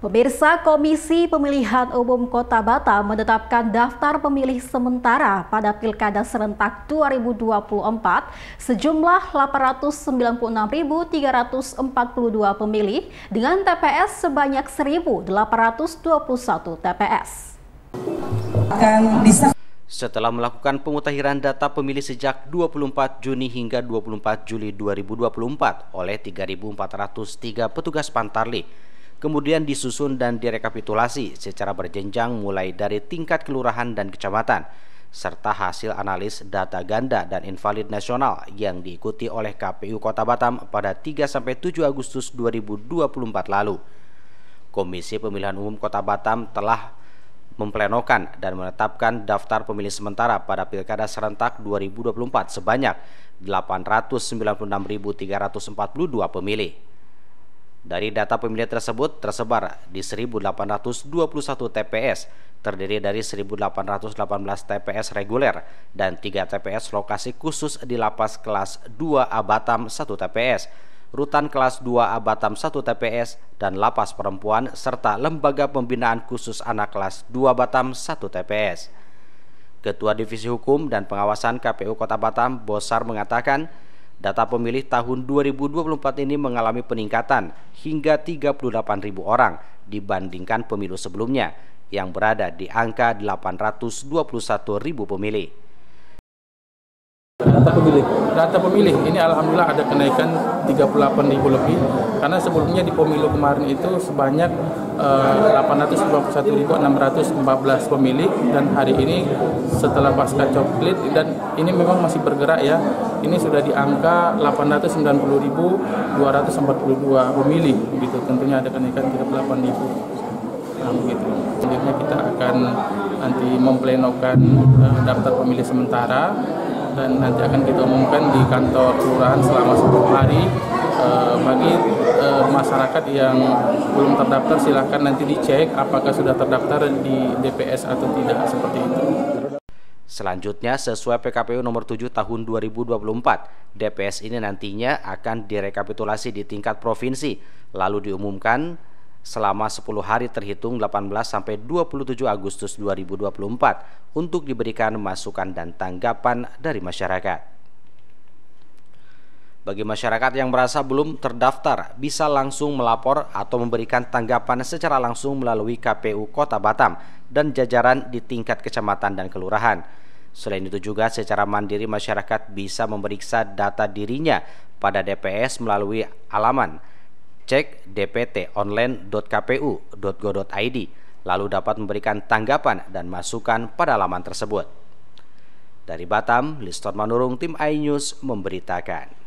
Pemirsa Komisi Pemilihan Umum Kota Batam menetapkan daftar pemilih sementara pada Pilkada Serentak 2024 sejumlah 896.342 pemilih dengan TPS sebanyak 1.821 TPS. Akan setelah melakukan pemutahiran data pemilih sejak 24 Juni hingga 24 Juli 2024 oleh 3.403 petugas Pantarli kemudian disusun dan direkapitulasi secara berjenjang mulai dari tingkat kelurahan dan kecamatan, serta hasil analis data ganda dan invalid nasional yang diikuti oleh KPU Kota Batam pada 3-7 Agustus 2024 lalu. Komisi Pemilihan Umum Kota Batam telah memplenokan dan menetapkan daftar pemilih sementara pada Pilkada serentak 2024 sebanyak 896.342 pemilih. Dari data pemilih tersebut tersebar di 1821 TPS, terdiri dari 1818 TPS reguler dan 3 TPS lokasi khusus di lapas kelas 2A Batam 1 TPS, rutan kelas 2A Batam 1 TPS dan lapas perempuan serta lembaga pembinaan khusus anak kelas 2 Batam 1 TPS. Ketua Divisi Hukum dan Pengawasan KPU Kota Batam, Bosar mengatakan, Data pemilih tahun 2024 ini mengalami peningkatan hingga 38.000 orang dibandingkan pemilu sebelumnya yang berada di angka 821.000 pemilih. Data pemilih data pemilih ini alhamdulillah ada kenaikan ribu lebih karena sebelumnya di pemilu kemarin itu sebanyak eh, 851.614 pemilih dan hari ini setelah pasca coklit dan ini memang masih bergerak ya ini sudah di angka 890.242 pemilih gitu tentunya ada kenaikan 38.000 nah, begitu. Selanjutnya kita akan nanti memplenokan eh, daftar pemilih sementara dan nanti akan kita umumkan di kantor kelurahan selama 10 hari eh, bagi eh, masyarakat yang belum terdaftar silahkan nanti dicek apakah sudah terdaftar di DPS atau tidak seperti itu. Selanjutnya, sesuai PKPU nomor 7 tahun 2024, DPS ini nantinya akan direkapitulasi di tingkat provinsi, lalu diumumkan selama 10 hari terhitung 18 sampai 27 Agustus 2024 untuk diberikan masukan dan tanggapan dari masyarakat. Bagi masyarakat yang merasa belum terdaftar, bisa langsung melapor atau memberikan tanggapan secara langsung melalui KPU Kota Batam dan jajaran di tingkat kecamatan dan kelurahan. Selain itu juga secara mandiri masyarakat bisa memeriksa data dirinya pada DPS melalui alaman cek dptonline.kpu.go.id lalu dapat memberikan tanggapan dan masukan pada laman tersebut. Dari Batam, Liston Manurung, tim iNews memberitakan.